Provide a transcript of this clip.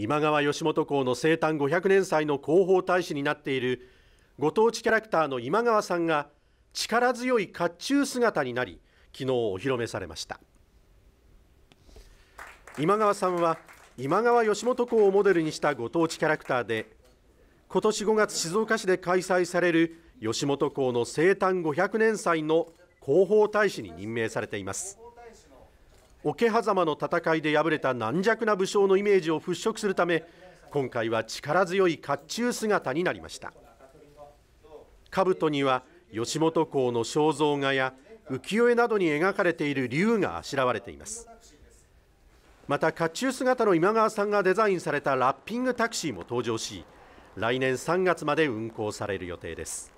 今川義元公の生誕500年祭の広報大使になっているご当地キャラクターの今川さんが力強い甲冑姿になり昨日お披露目されました今川さんは今川義元公をモデルにしたご当地キャラクターで今年5月静岡市で開催される吉本公の生誕500年祭の広報大使に任命されています桶狭間の戦いで敗れた軟弱な武将のイメージを払拭するため今回は力強い甲冑姿になりました兜には吉本公の肖像画や浮世絵などに描かれている竜があしらわれていますまた甲冑姿の今川さんがデザインされたラッピングタクシーも登場し来年3月まで運行される予定です